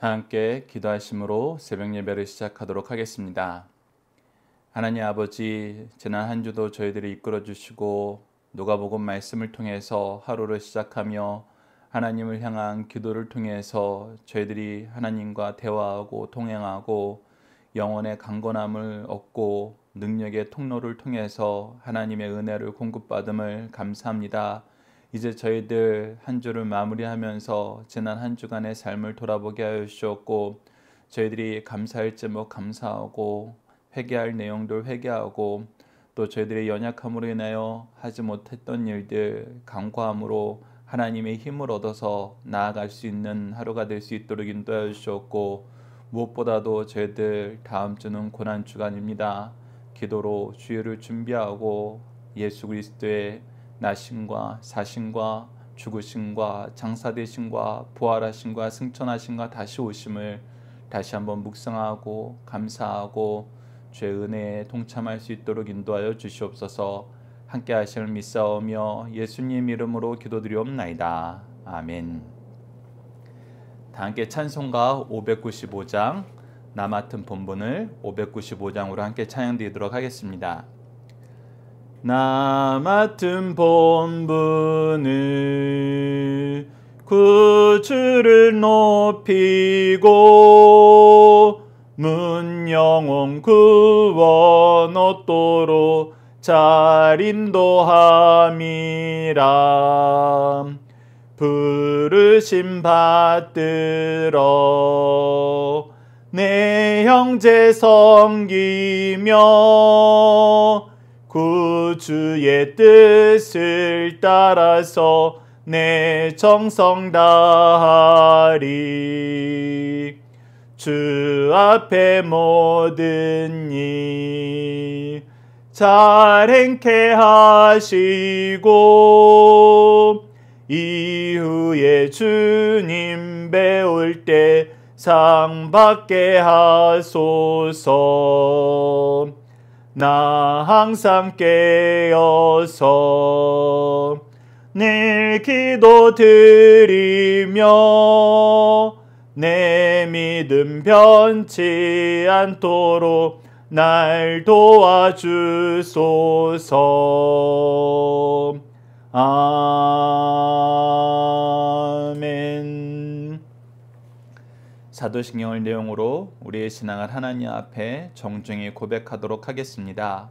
함께 기도하심으로 새벽 예배를 시작하도록 하겠습니다. 하나님 아버지, 지난 한 주도 저희들이 이끌어 주시고 누가복음 말씀을 통해서 하루를 시작하며 하나님을 향한 기도를 통해서 저희들이 하나님과 대화하고 동행하고 영혼의 강건함을 얻고 능력의 통로를 통해서 하나님의 은혜를 공급받음을 감사합니다. 이제 저희들 한 주를 마무리하면서 지난 한 주간의 삶을 돌아보게 하여 주셨고 저희들이 감사할 제목 감사하고 회개할 내용들 회개하고 또 저희들의 연약함으로 인하여 하지 못했던 일들 강구함으로 하나님의 힘을 얻어서 나아갈 수 있는 하루가 될 수 있도록 인도하여 주셨고 무엇보다도 저희들 다음 주는 고난 주간입니다. 기도로 주의를 준비하고 예수 그리스도의 나심과 사심과 죽으심과 장사되심과 부활하심과 승천하심과 다시 오심을 다시 한번 묵상하고 감사하고 죄 은혜에 동참할 수 있도록 인도하여 주시옵소서 함께 하심을 믿사오며 예수님 이름으로 기도드리옵나이다. 아멘 다 함께 찬송가 595장 나 맡은 본분을 595장으로 함께 찬양 드리도록 하겠습니다. 나 같은 본분을 구출을 높이고 문 영혼 구원 얻도록 잘 인도함이라 부르심 받들어 내 형제 섬기며 구주의 그 뜻을 따라서 내 정성 다하리 주 앞에 모든 일 잘행케 하시고 이후에 주님 배울 때 상 받게 하소서 나 항상 깨어서 늘 기도 드리며 내 믿음 변치 않도록 날 도와주소서. 아. 사도신경을 내용으로 우리의 신앙을 하나님 앞에 정중히 고백하도록 하겠습니다.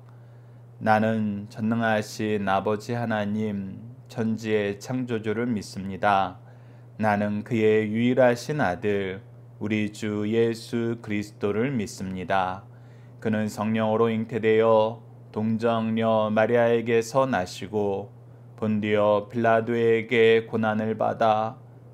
나는 전능하신 아버지 하나님 천지의 창조주를 믿습니다. 나는 그의 유일하신 아들 우리 주 예수 그리스도를 믿습니다. 그는 성령으로 잉태되어 동정녀 마리아에게서 나시고 본디어 빌라도에게 고난을 받아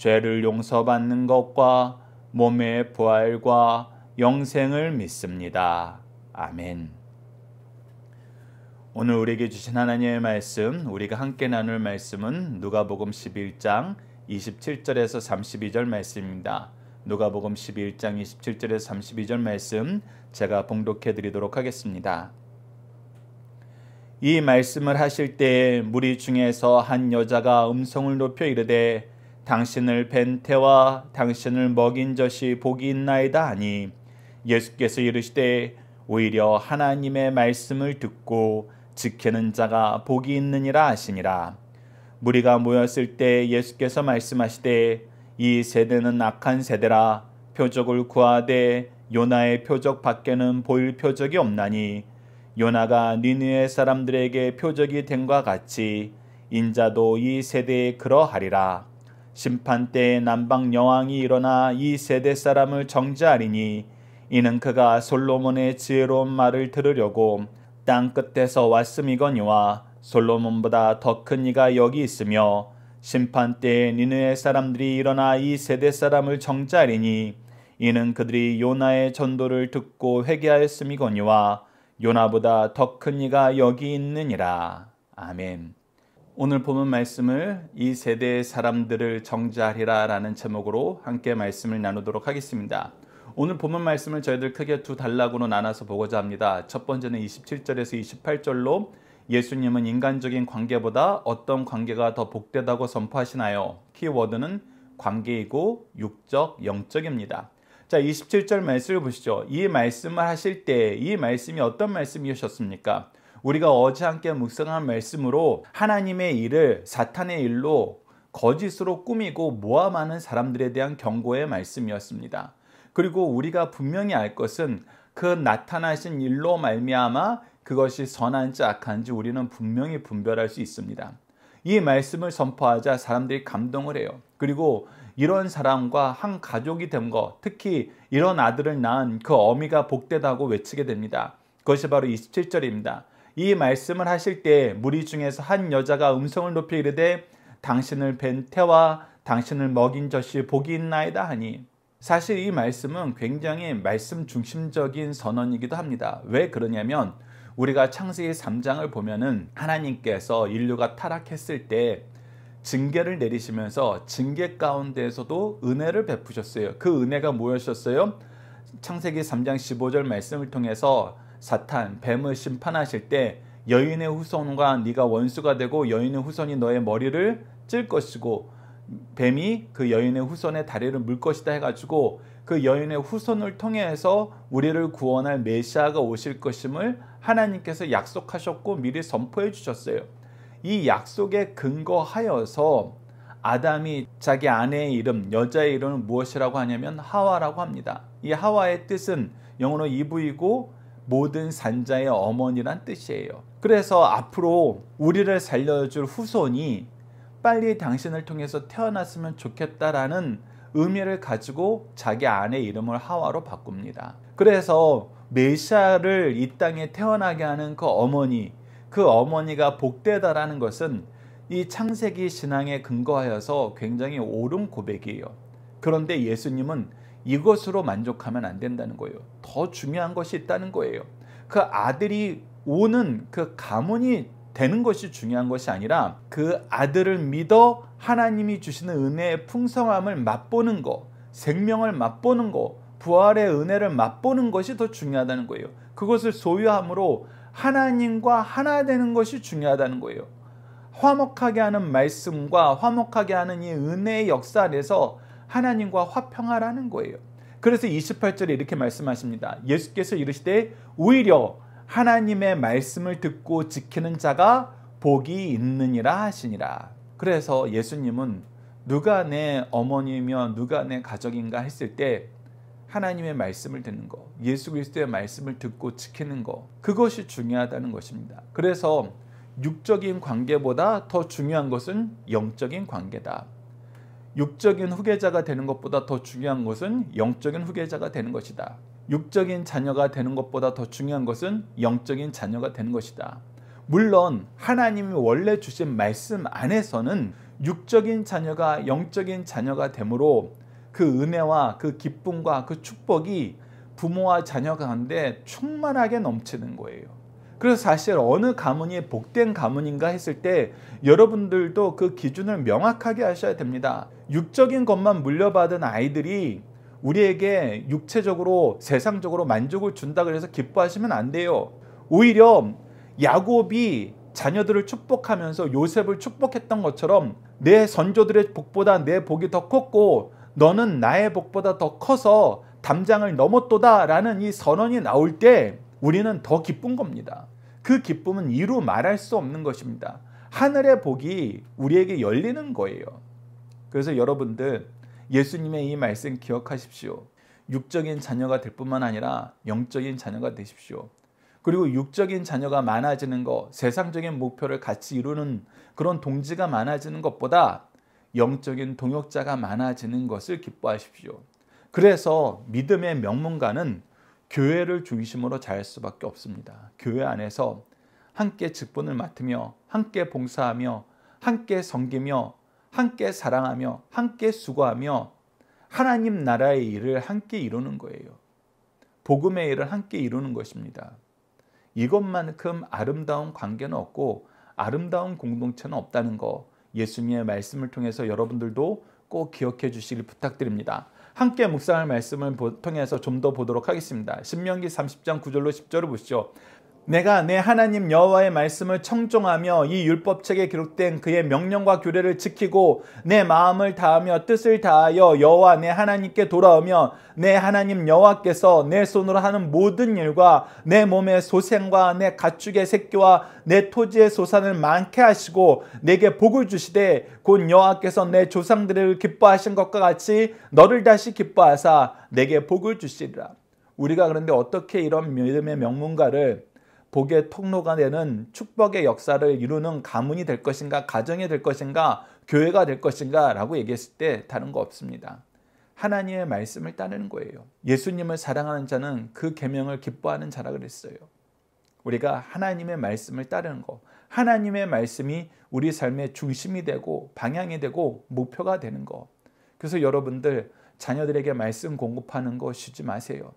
죄를 용서받는 것과 몸의 부활과 영생을 믿습니다. 아멘. 오늘 우리에게 주신 하나님의 말씀, 우리가 함께 나눌 말씀은 누가복음 11장 27절에서 32절 말씀입니다. 누가복음 11장 27절에서 32절 말씀 제가 봉독해 드리도록 하겠습니다. 이 말씀을 하실 때 무리 중에서 한 여자가 음성을 높여 이르되 당신을 뵌 태와 당신을 먹인 젖이 복이 있나이다 하니 예수께서 이르시되 오히려 하나님의 말씀을 듣고 지키는 자가 복이 있느니라 하시니라 무리가 모였을 때 예수께서 말씀하시되 이 세대는 악한 세대라 표적을 구하되 요나의 표적 밖에는 보일 표적이 없나니 요나가 니느의 사람들에게 표적이 된과 같이 인자도 이 세대에 그러하리라 심판 때에 남방 여왕이 일어나 이 세대 사람을 정죄하리니 이는 그가 솔로몬의 지혜로운 말을 들으려고 땅 끝에서 왔음이거니와 솔로몬보다 더 큰 이가 여기 있으며 심판 때에 니느의 사람들이 일어나 이 세대 사람을 정죄하리니 이는 그들이 요나의 전도를 듣고 회개하였음이거니와 요나보다 더 큰 이가 여기 있느니라 아멘. 오늘 보면 말씀을 이 세대의 사람들을 정자하리라 라는 제목으로 함께 말씀을 나누도록 하겠습니다. 오늘 보면 말씀을 저희들 크게 두 단락으로 나눠서 보고자 합니다. 첫 번째는 27절에서 28절로 예수님은 인간적인 관계보다 어떤 관계가 더 복되다고 선포하시나요? 키워드는 관계이고 육적, 영적입니다. 자, 27절 말씀을 보시죠. 이 말씀을 하실 때 이 말씀이 어떤 말씀이셨습니까? 우리가 어제 함께 묵상한 말씀으로 하나님의 일을 사탄의 일로 거짓으로 꾸미고 모함하는 사람들에 대한 경고의 말씀이었습니다. 그리고 우리가 분명히 알 것은 그 나타나신 일로 말미암아 그것이 선한지 악한지 우리는 분명히 분별할 수 있습니다. 이 말씀을 선포하자 사람들이 감동을 해요. 그리고 이런 사람과 한 가족이 된 것, 특히 이런 아들을 낳은 그 어미가 복되다고 외치게 됩니다. 그것이 바로 27절입니다. 이 말씀을 하실 때 무리 중에서 한 여자가 음성을 높여 이르되 당신을 뵌 태와 당신을 먹인 젖이 복이 있나이다 하니 사실 이 말씀은 굉장히 말씀 중심적인 선언이기도 합니다. 왜 그러냐면 우리가 창세기 3장을 보면은 하나님께서 인류가 타락했을 때 징계를 내리시면서 징계 가운데에서도 은혜를 베푸셨어요. 그 은혜가 무엇이었어요? 창세기 3장 15절 말씀을 통해서 사탄, 뱀을 심판하실 때 여인의 후손과 네가 원수가 되고 여인의 후손이 너의 머리를 찔 것이고 뱀이 그 여인의 후손의 다리를 물 것이다 해가지고 그 여인의 후손을 통해서 우리를 구원할 메시아가 오실 것임을 하나님께서 약속하셨고 미리 선포해 주셨어요. 이 약속에 근거하여서 아담이 자기 아내의 이름, 여자의 이름은 무엇이라고 하냐면 하와라고 합니다. 이 하와의 뜻은 영어로 이브이고 모든 산자의 어머니란 뜻이에요. 그래서 앞으로 우리를 살려줄 후손이 빨리 당신을 통해서 태어났으면 좋겠다라는 의미를 가지고 자기 아내 이름을 하와로 바꿉니다. 그래서 메시아를 이 땅에 태어나게 하는 그 어머니, 그 어머니가 복되다라는 것은 이 창세기 신앙에 근거하여서 굉장히 옳은 고백이에요. 그런데 예수님은 이것으로 만족하면 안 된다는 거예요. 더 중요한 것이 있다는 거예요. 그 아들이 오는 그 가문이 되는 것이 중요한 것이 아니라 그 아들을 믿어 하나님이 주시는 은혜의 풍성함을 맛보는 거, 생명을 맛보는 거, 부활의 은혜를 맛보는 것이 더 중요하다는 거예요. 그것을 소유함으로 하나님과 하나 되는 것이 중요하다는 거예요. 화목하게 하는 말씀과 화목하게 하는 이 은혜의 역사 안에서 하나님과 화평하라는 거예요. 그래서 28절에 이렇게 말씀하십니다. 예수께서 이르시되 오히려 하나님의 말씀을 듣고 지키는 자가 복이 있느니라 하시니라. 그래서 예수님은 누가 내 어머니며 누가 내 가족인가 했을 때 하나님의 말씀을 듣는 거, 예수 그리스도의 말씀을 듣고 지키는 거, 그것이 중요하다는 것입니다. 그래서 육적인 관계보다 더 중요한 것은 영적인 관계다. 육적인 후계자가 되는 것보다 더 중요한 것은 영적인 후계자가 되는 것이다. 육적인 자녀가 되는 것보다 더 중요한 것은 영적인 자녀가 되는 것이다. 물론 하나님이 원래 주신 말씀 안에서는 육적인 자녀가 영적인 자녀가 되므로 그 은혜와 그 기쁨과 그 축복이 부모와 자녀 가운데 충만하게 넘치는 거예요. 그래서 사실 어느 가문이 복된 가문인가 했을 때 여러분들도 그 기준을 명확하게 하셔야 됩니다. 육적인 것만 물려받은 아이들이 우리에게 육체적으로 세상적으로 만족을 준다 그래서 기뻐하시면 안 돼요. 오히려 야곱이 자녀들을 축복하면서 요셉을 축복했던 것처럼 내 선조들의 복보다 내 복이 더 컸고 너는 나의 복보다 더 커서 담장을 넘었도다라는 이 선언이 나올 때 우리는 더 기쁜 겁니다. 그 기쁨은 이루 말할 수 없는 것입니다. 하늘의 복이 우리에게 열리는 거예요. 그래서 여러분들 예수님의 이 말씀 기억하십시오. 육적인 자녀가 될 뿐만 아니라 영적인 자녀가 되십시오. 그리고 육적인 자녀가 많아지는 것, 세상적인 목표를 같이 이루는 그런 동지가 많아지는 것보다 영적인 동역자가 많아지는 것을 기뻐하십시오. 그래서 믿음의 명문가는 교회를 중심으로 잘 수밖에 없습니다. 교회 안에서 함께 직분을 맡으며 함께 봉사하며 함께 섬기며 함께 사랑하며 함께 수고하며 하나님 나라의 일을 함께 이루는 거예요. 복음의 일을 함께 이루는 것입니다. 이것만큼 아름다운 관계는 없고 아름다운 공동체는 없다는 거 예수님의 말씀을 통해서 여러분들도 꼭 기억해 주시길 부탁드립니다. 함께 묵상할 말씀을 통해서 좀 더 보도록 하겠습니다. 신명기 30장 9절로 10절을 보시죠. 내가 내 하나님 여호와의 말씀을 청종하며 이 율법책에 기록된 그의 명령과 규례를 지키고 내 마음을 다하며 뜻을 다하여 여호와 내 하나님께 돌아오며 내 하나님 여호와께서 내 손으로 하는 모든 일과 내 몸의 소생과 내 가축의 새끼와 내 토지의 소산을 많게 하시고 내게 복을 주시되 곧 여호와께서 내 조상들을 기뻐하신 것과 같이 너를 다시 기뻐하사 내게 복을 주시리라. 우리가 그런데 어떻게 이런 믿음의 명문가를 복의 통로가 되는 축복의 역사를 이루는 가문이 될 것인가, 가정이 될 것인가, 교회가 될 것인가 라고 얘기했을 때 다른 거 없습니다. 하나님의 말씀을 따르는 거예요. 예수님을 사랑하는 자는 그 계명을 기뻐하는 자라 그랬어요. 우리가 하나님의 말씀을 따르는 거, 하나님의 말씀이 우리 삶의 중심이 되고 방향이 되고 목표가 되는 거. 그래서 여러분들 자녀들에게 말씀 공급하는 거 쉬지 마세요.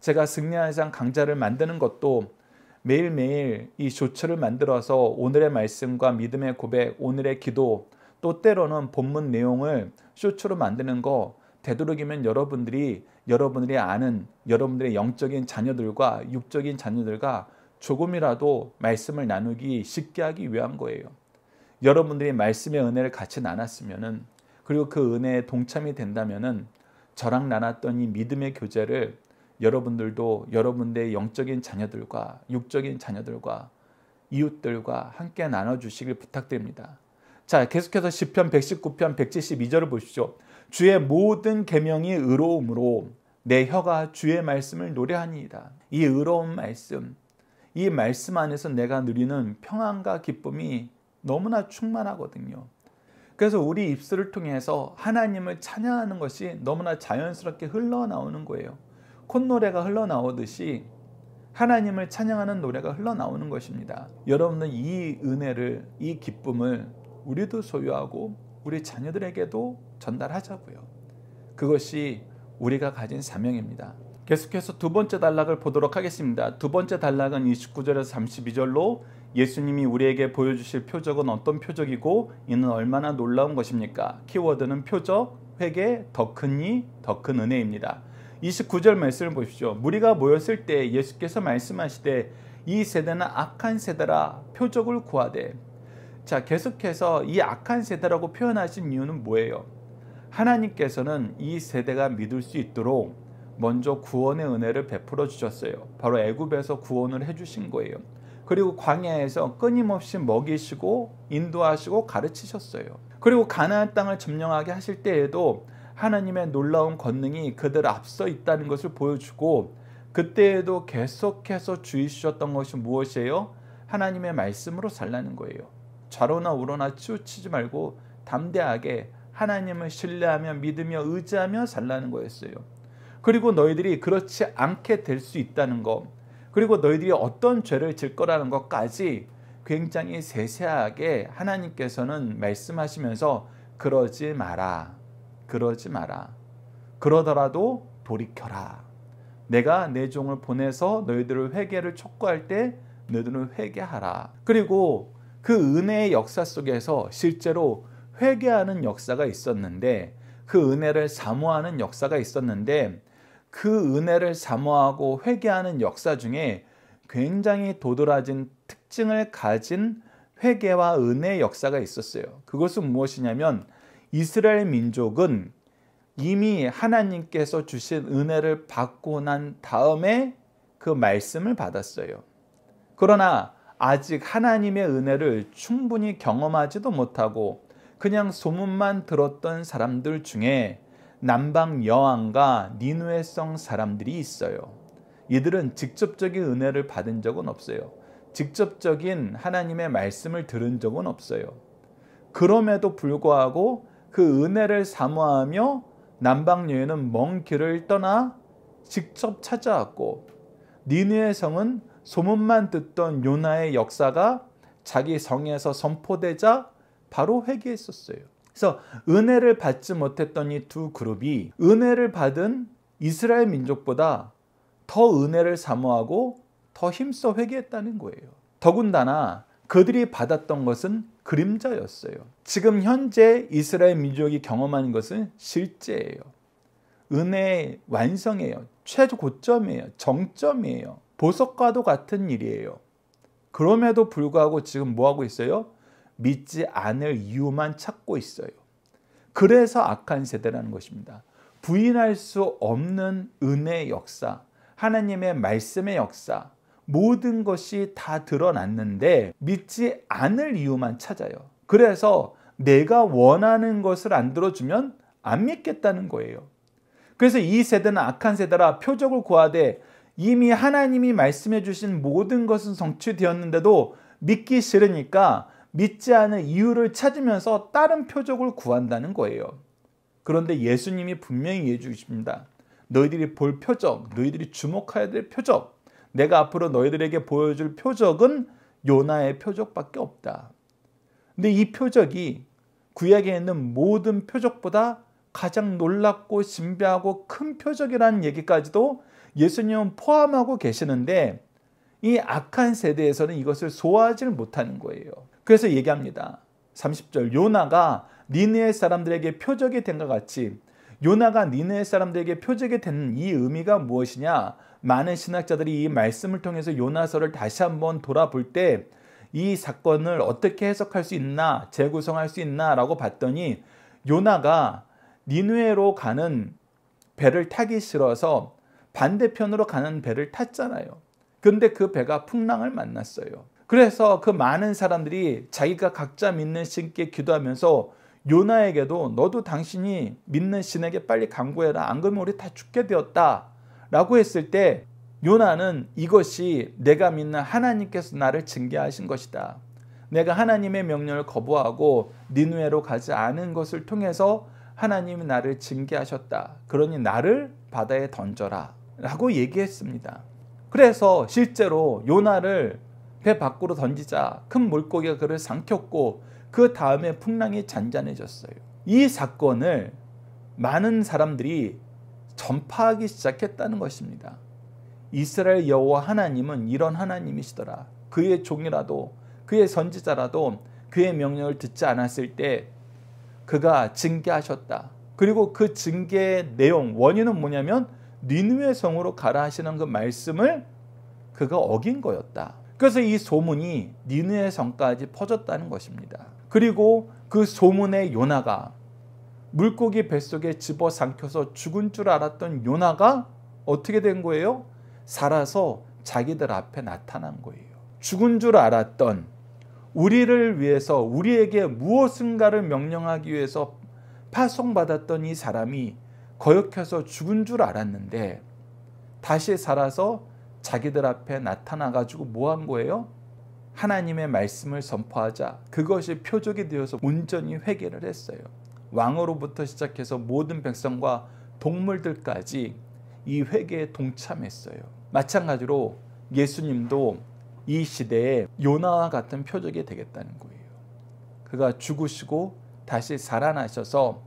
제가 승리한 이상 강자를 만드는 것도 매일매일 이 조처를 만들어서 오늘의 말씀과 믿음의 고백, 오늘의 기도, 또 때로는 본문 내용을 쇼츠로 만드는 거 되도록이면 여러분들이 여러분들이 아는 여러분들의 영적인 자녀들과 육적인 자녀들과 조금이라도 말씀을 나누기 쉽게 하기 위한 거예요. 여러분들이 말씀의 은혜를 같이 나눴으면은 그리고 그 은혜에 동참이 된다면은 저랑 나눴던 이 믿음의 교제를 여러분들도 여러분들의 영적인 자녀들과 육적인 자녀들과 이웃들과 함께 나눠주시길 부탁드립니다. 자, 계속해서 10편, 119편, 172절을 보십시오. 주의 모든 계명이 의로움으로 내 혀가 주의 말씀을 노래하니이다. 이 의로운 말씀, 이 말씀 안에서 내가 누리는 평안과 기쁨이 너무나 충만하거든요. 그래서 우리 입술을 통해서 하나님을 찬양하는 것이 너무나 자연스럽게 흘러나오는 거예요. 콧노래가 흘러나오듯이 하나님을 찬양하는 노래가 흘러나오는 것입니다. 여러분은 이 은혜를, 이 기쁨을 우리도 소유하고 우리 자녀들에게도 전달하자고요. 그것이 우리가 가진 사명입니다. 계속해서 두 번째 단락을 보도록 하겠습니다. 두 번째 단락은 29절에서 32절로 예수님이 우리에게 보여주실 표적은 어떤 표적이고 이는 얼마나 놀라운 것입니까? 키워드는 표적, 회개, 더 큰 이, 더 큰 은혜입니다. 29절 말씀을 보십시오. 무리가 모였을 때 예수께서 말씀하시되 이 세대는 악한 세대라 표적을 구하되 자 계속해서 이 악한 세대라고 표현하신 이유는 뭐예요? 하나님께서는 이 세대가 믿을 수 있도록 먼저 구원의 은혜를 베풀어 주셨어요. 바로 애굽에서 구원을 해주신 거예요. 그리고 광야에서 끊임없이 먹이시고 인도하시고 가르치셨어요. 그리고 가나안 땅을 점령하게 하실 때에도 하나님의 놀라운 권능이 그들 앞서 있다는 것을 보여주고 그때에도 계속해서 주의주셨던 것이 무엇이에요? 하나님의 말씀으로 살라는 거예요. 좌로나 우로나 치우치지 말고 담대하게 하나님을 신뢰하며 믿으며 의지하며 살라는 거였어요. 그리고 너희들이 그렇지 않게 될 수 있다는 것, 그리고 너희들이 어떤 죄를 질 거라는 것까지 굉장히 세세하게 하나님께서는 말씀하시면서 그러지 마라. 그러지 마라. 그러더라도 돌이켜라. 내가 내 종을 보내서 너희들을 회개를 촉구할 때 너희들은 회개하라. 그리고 그 은혜의 역사 속에서 실제로 회개하는 역사가 있었는데 그 은혜를 사모하는 역사가 있었는데 그 은혜를 사모하고 회개하는 역사 중에 굉장히 도드라진 특징을 가진 회개와 은혜의 역사가 있었어요. 그것은 무엇이냐면 이스라엘 민족은 이미 하나님께서 주신 은혜를 받고 난 다음에 그 말씀을 받았어요. 그러나 아직 하나님의 은혜를 충분히 경험하지도 못하고 그냥 소문만 들었던 사람들 중에 남방 여왕과 니누에성 사람들이 있어요. 이들은 직접적인 은혜를 받은 적은 없어요. 직접적인 하나님의 말씀을 들은 적은 없어요. 그럼에도 불구하고 그 은혜를 사모하며 남방여인은 먼 길을 떠나 직접 찾아왔고 니느의 성은 소문만 듣던 요나의 역사가 자기 성에서 선포되자 바로 회개했었어요. 그래서 은혜를 받지 못했던 이 두 그룹이 은혜를 받은 이스라엘 민족보다 더 은혜를 사모하고 더 힘써 회개했다는 거예요. 더군다나 그들이 받았던 것은 그림자였어요. 지금 현재 이스라엘 민족이 경험하는 것은 실제예요. 은혜의 완성이에요. 최고점이에요. 정점이에요. 보석과도 같은 일이에요. 그럼에도 불구하고 지금 뭐하고 있어요? 믿지 않을 이유만 찾고 있어요. 그래서 악한 세대라는 것입니다. 부인할 수 없는 은혜의 역사, 하나님의 말씀의 역사, 모든 것이 다 드러났는데 믿지 않을 이유만 찾아요. 그래서 내가 원하는 것을 안 들어주면 안 믿겠다는 거예요. 그래서 이 세대는 악한 세대라 표적을 구하되 이미 하나님이 말씀해 주신 모든 것은 성취되었는데도 믿기 싫으니까 믿지 않은 이유를 찾으면서 다른 표적을 구한다는 거예요. 그런데 예수님이 분명히 얘기해 주십니다. 너희들이 볼 표적, 너희들이 주목해야 될 표적, 내가 앞으로 너희들에게 보여줄 표적은 요나의 표적밖에 없다. 근데 이 표적이 구약에 있는 모든 표적보다 가장 놀랍고 신비하고 큰 표적이라는 얘기까지도 예수님은 포함하고 계시는데 이 악한 세대에서는 이것을 소화하지 못하는 거예요. 그래서 얘기합니다. 30절 요나가 니네 사람들에게 표적이 된 것 같이 요나가 니네 사람들에게 표적이 된 이 의미가 무엇이냐? 많은 신학자들이 이 말씀을 통해서 요나서를 다시 한번 돌아볼 때 이 사건을 어떻게 해석할 수 있나 재구성할 수 있나라고 봤더니 요나가 니누에로 가는 배를 타기 싫어서 반대편으로 가는 배를 탔잖아요. 근데 그 배가 풍랑을 만났어요. 그래서 그 많은 사람들이 자기가 각자 믿는 신께 기도하면서 요나에게도 너도 당신이 믿는 신에게 빨리 강구해라. 안 그러면 우리 다 죽게 되었다. 라고 했을 때 요나는 이것이 내가 믿는 하나님께서 나를 징계하신 것이다. 내가 하나님의 명령을 거부하고 니누에로 가지 않은 것을 통해서 하나님이 나를 징계하셨다. 그러니 나를 바다에 던져라. 라고 얘기했습니다. 그래서 실제로 요나를 배 밖으로 던지자 큰 물고기가 그를 삼켰고 그 다음에 풍랑이 잔잔해졌어요. 이 사건을 많은 사람들이 전파하기 시작했다는 것입니다. 이스라엘 여호와 하나님은 이런 하나님이시더라. 그의 종이라도 그의 선지자라도 그의 명령을 듣지 않았을 때 그가 징계하셨다. 그리고 그 징계의 내용 원인은 뭐냐면 니느웨 성으로 가라 하시는 그 말씀을 그가 어긴 거였다. 그래서 이 소문이 니느웨 성까지 퍼졌다는 것입니다. 그리고 그 소문의 요나가 물고기 뱃속에 집어삼켜서 죽은 줄 알았던 요나가 어떻게 된 거예요? 살아서 자기들 앞에 나타난 거예요. 죽은 줄 알았던 우리를 위해서 우리에게 무엇인가를 명령하기 위해서 파송받았던 이 사람이 거역해서 죽은 줄 알았는데 다시 살아서 자기들 앞에 나타나 가지고 뭐한 거예요? 하나님의 말씀을 선포하자. 그것이 표적이 되어서 온전히 회개를 했어요. 왕으로부터 시작해서 모든 백성과 동물들까지 이 회개에 동참했어요. 마찬가지로 예수님도 이 시대에 요나와 같은 표적이 되겠다는 거예요. 그가 죽으시고 다시 살아나셔서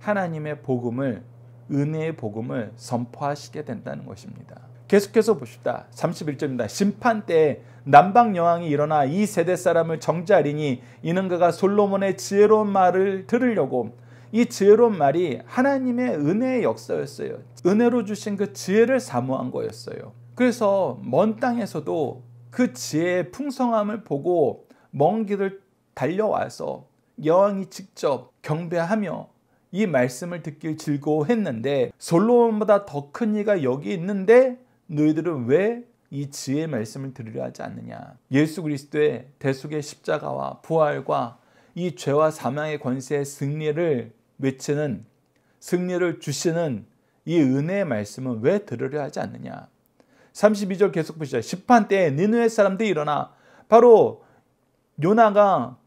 하나님의 복음을 은혜의 복음을 선포하시게 된다는 것입니다. 계속해서 봅시다. 31절입니다. 심판 때 남방 여왕이 일어나 이 세대 사람을 정자리니 이는 그가 솔로몬의 지혜로운 말을 들으려고 이 지혜로운 말이 하나님의 은혜의 역사였어요. 은혜로 주신 그 지혜를 사모한 거였어요. 그래서 먼 땅에서도 그 지혜의 풍성함을 보고 먼 길을 달려와서 여왕이 직접 경배하며 이 말씀을 듣길 즐거워했는데 솔로몬보다 더 큰 이가 여기 있는데 너희들은 왜 이 지혜의 말씀을 들으려 하지 않느냐? 예수 그리스도의 대속의 십자가와 부활과 이 죄와 사망의 권세의 승리를 외치는 승리를 주시는 이 은혜의 말씀은 왜 들으려 하지 않느냐? 32절 계속 보시죠. 심판 때에 니누의 사람들이 일어나 바로 요나가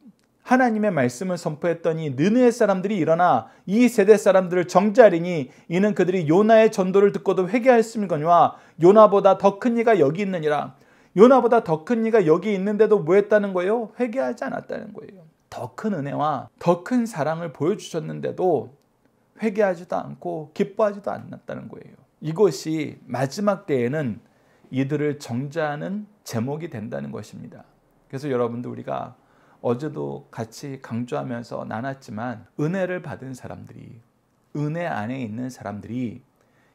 하나님의 말씀을 선포했더니 느느의 사람들이 일어나 이 세대 사람들을 정죄리니 이는 그들이 요나의 전도를 듣고도 회개하였음이거니와 요나보다 더 큰 이가 여기 있느니라. 요나보다 더 큰 이가 여기 있는데도 뭐 했다는 거예요? 회개하지 않았다는 거예요. 더 큰 은혜와 더 큰 사랑을 보여주셨는데도 회개하지도 않고 기뻐하지도 않았다는 거예요. 이것이 마지막 때에는 이들을 정죄하는 제목이 된다는 것입니다. 그래서 여러분도 우리가 어제도 같이 강조하면서 나눴지만 은혜를 받은 사람들이 은혜 안에 있는 사람들이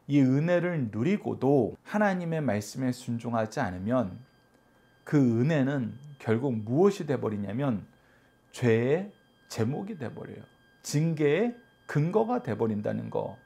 이 은혜를 누리고도 하나님의 말씀에 순종하지 않으면 그 은혜는 결국 무엇이 돼버리냐면 죄의 제목이 돼버려요. 징계의 근거가 돼버린다는 거.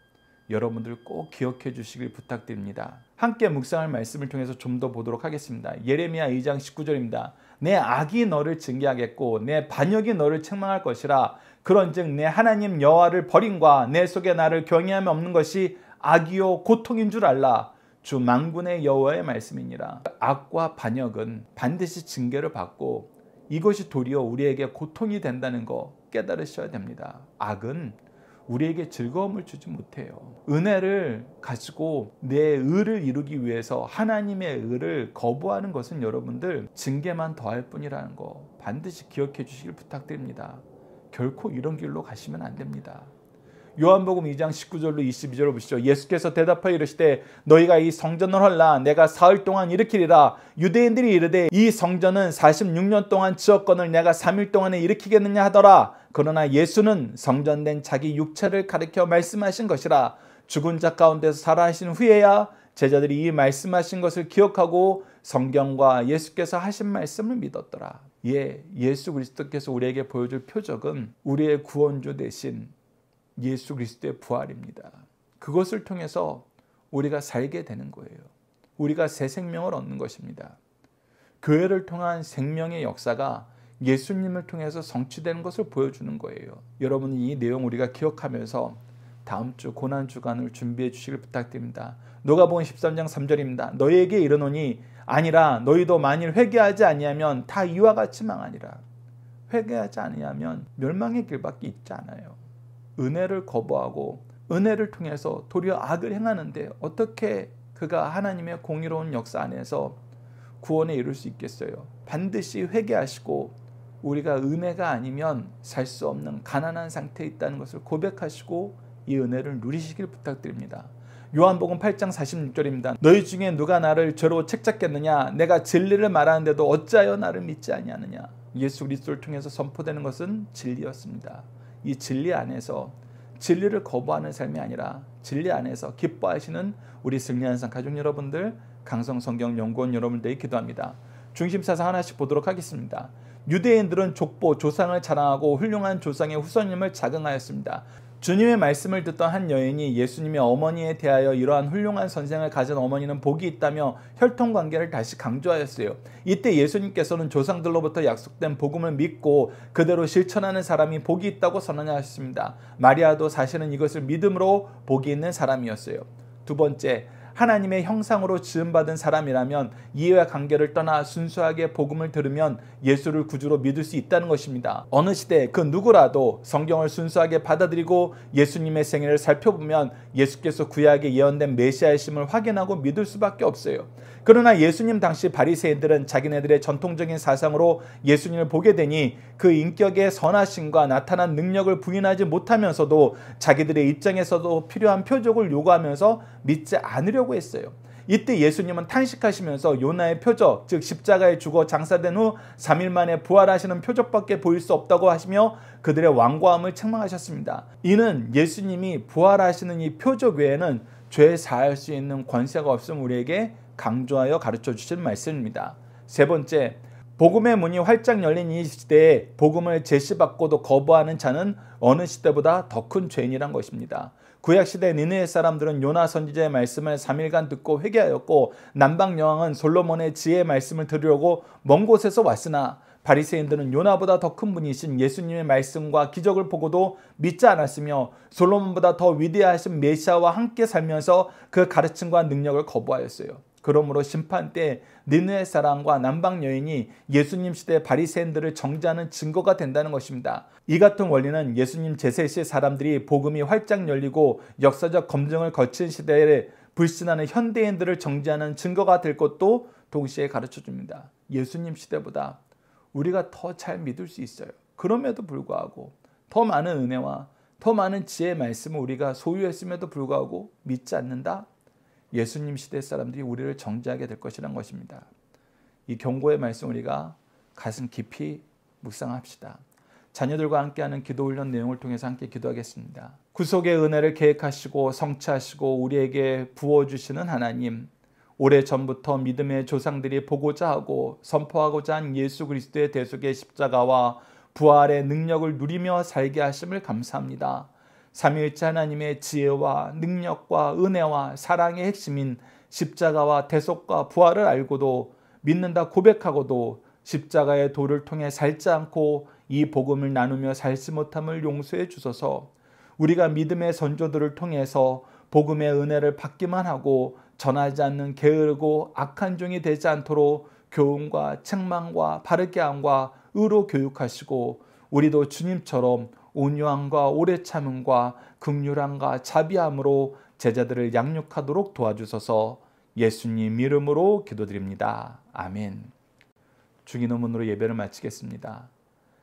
여러분들 꼭 기억해 주시길 부탁드립니다. 함께 묵상할 말씀을 통해서 좀 더 보도록 하겠습니다. 예레미야 2장 19절입니다. 내 악이 너를 징계하겠고 내 반역이 너를 책망할 것이라 그런즉 내 하나님 여호와를 버림과 내 속에 나를 경외함이 없는 것이 악이요 고통인 줄 알라 주 만군의 여호와의 말씀이니라. 악과 반역은 반드시 징계를 받고 이것이 도리어 우리에게 고통이 된다는 거 깨달으셔야 됩니다. 악은 우리에게 즐거움을 주지 못해요. 은혜를 가지고 내 의를 이루기 위해서 하나님의 의를 거부하는 것은 여러분들 징계만 더할 뿐이라는 거 반드시 기억해 주시길 부탁드립니다. 결코 이런 길로 가시면 안 됩니다. 요한복음 2장 19절로 22절을 보시죠. 예수께서 대답하여 이르시되 너희가 이 성전을 헐라 내가 사흘 동안 일으키리라 유대인들이 이르되 이 성전은 46년 동안 지었건을 내가 3일 동안에 일으키겠느냐 하더라 그러나 예수는 성전된 자기 육체를 가리켜 말씀하신 것이라 죽은 자 가운데서 살아하신 후에야 제자들이 이 말씀하신 것을 기억하고 성경과 예수께서 하신 말씀을 믿었더라. 예, 예수 그리스도께서 우리에게 보여줄 표적은 우리의 구원주 대신 예수 그리스도의 부활입니다. 그것을 통해서 우리가 살게 되는 거예요. 우리가 새 생명을 얻는 것입니다. 교회를 통한 생명의 역사가 예수님을 통해서 성취되는 것을 보여주는 거예요. 여러분이 이 내용 우리가 기억하면서 다음 주 고난 주간을 준비해 주시길 부탁드립니다. 누가복음 13장 3절입니다. 너희에게 이르노니 아니라 너희도 만일 회개하지 아니하면 다 이와 같이 망하니라. 회개하지 아니하면 멸망의 길밖에 있지 않아요. 은혜를 거부하고 은혜를 통해서 도리어 악을 행하는데 어떻게 그가 하나님의 공의로운 역사 안에서 구원에 이룰 수 있겠어요. 반드시 회개하시고 우리가 은혜가 아니면 살 수 없는 가난한 상태에 있다는 것을 고백하시고 이 은혜를 누리시길 부탁드립니다. 요한복음 8장 46절입니다. 너희 중에 누가 나를 죄로 책잡겠느냐 내가 진리를 말하는데도 어찌하여 나를 믿지 아니하느냐. 예수 그리스도를 통해서 선포되는 것은 진리였습니다. 이 진리 안에서 진리를 거부하는 삶이 아니라 진리 안에서 기뻐하시는 우리 승리한 상 가족 여러분들, 강성 성경 연구원 여러분들이 기도합니다. 중심 사상 하나씩 보도록 하겠습니다. 유대인들은 족보 조상을 자랑하고 훌륭한 조상의 후손임을 자긍하였습니다. 주님의 말씀을 듣던 한 여인이 예수님의 어머니에 대하여 이러한 훌륭한 선생을 가진 어머니는 복이 있다며 혈통 관계를 다시 강조하였어요. 이때 예수님께서는 조상들로부터 약속된 복음을 믿고 그대로 실천하는 사람이 복이 있다고 선언하셨습니다. 마리아도 사실은 이것을 믿음으로 복이 있는 사람이었어요. 두 번째, 하나님의 형상으로 지음받은 사람이라면 이해와 관계를 떠나 순수하게 복음을 들으면 예수를 구주로 믿을 수 있다는 것입니다. 어느 시대 그 누구라도 성경을 순수하게 받아들이고 예수님의 생애를 살펴보면 예수께서 구약에 예언된 메시아의 심을 확인하고 믿을 수밖에 없어요. 그러나 예수님 당시 바리새인들은 자기네들의 전통적인 사상으로 예수님을 보게 되니 그 인격의 선하심과 나타난 능력을 부인하지 못하면서도 자기들의 입장에서도 필요한 표적을 요구하면서 믿지 않으려고 했어요. 이때 예수님은 탄식하시면서 요나의 표적, 즉 십자가에 죽어 장사된 후 3일 만에 부활하시는 표적밖에 보일 수 없다고 하시며 그들의 완고함을 책망하셨습니다. 이는 예수님이 부활하시는 이 표적 외에는 죄 사할 수 있는 권세가 없음 우리에게 강조하여 가르쳐 주신 말씀입니다. 세 번째, 복음의 문이 활짝 열린 이 시대에 복음을 제시받고도 거부하는 자는 어느 시대보다 더 큰 죄인이란 것입니다. 구약시대 니네의 사람들은 요나 선지자의 말씀을 3일간 듣고 회개하였고 남방 여왕은 솔로몬의 지혜의 말씀을 들으려고 먼 곳에서 왔으나 바리새인들은 요나보다 더 큰 분이신 예수님의 말씀과 기적을 보고도 믿지 않았으며 솔로몬보다 더 위대하신 메시아와 함께 살면서 그 가르침과 능력을 거부하였어요. 그러므로 심판 때 니느의 사람과 남방 여인이 예수님 시대 바리새인들을 정죄하는 증거가 된다는 것입니다. 이 같은 원리는 예수님 제세 시 사람들이 복음이 활짝 열리고 역사적 검증을 거친 시대에 불신하는 현대인들을 정죄하는 증거가 될 것도 동시에 가르쳐 줍니다. 예수님 시대보다 우리가 더 잘 믿을 수 있어요. 그럼에도 불구하고 더 많은 은혜와 더 많은 지혜의 말씀을 우리가 소유했음에도 불구하고 믿지 않는다? 예수님 시대 사람들이 우리를 정죄하게 될 것이란 것입니다. 이 경고의 말씀 우리가 가슴 깊이 묵상합시다. 자녀들과 함께하는 기도 훈련 내용을 통해서 함께 기도하겠습니다. 구속의 은혜를 계획하시고 성취하시고 우리에게 부어주시는 하나님, 오래전부터 믿음의 조상들이 보고자 하고 선포하고자 한 예수 그리스도의 대속의 십자가와 부활의 능력을 누리며 살게 하심을 감사합니다. 삼위일체 하나님의 지혜와 능력과 은혜와 사랑의 핵심인 십자가와 대속과 부활을 알고도 믿는다 고백하고도 십자가의 도를 통해 살지 않고 이 복음을 나누며 살지 못함을 용서해 주소서 우리가 믿음의 선조들을 통해서 복음의 은혜를 받기만 하고 전하지 않는 게으르고 악한 종이 되지 않도록 교훈과 책망과 바르게 함과 의로 교육하시고 우리도 주님처럼 온유함과 오래 참음과 긍휼함과 자비함으로 제자들을 양육하도록 도와주소서. 예수님 이름으로 기도드립니다. 아멘. 주기도문으로 예배를 마치겠습니다.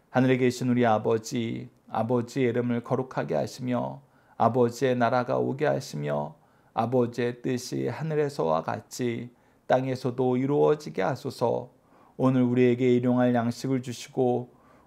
하늘에 계신 우리 아버지, 아버지의 이름을 거룩하게 하시며 아버지의 나라가 오게 하시며 아버지의 뜻이 하늘에서와 같이 땅에서도 이루어지게 하소서. 오늘 우리에게 일용할 양식을 주시고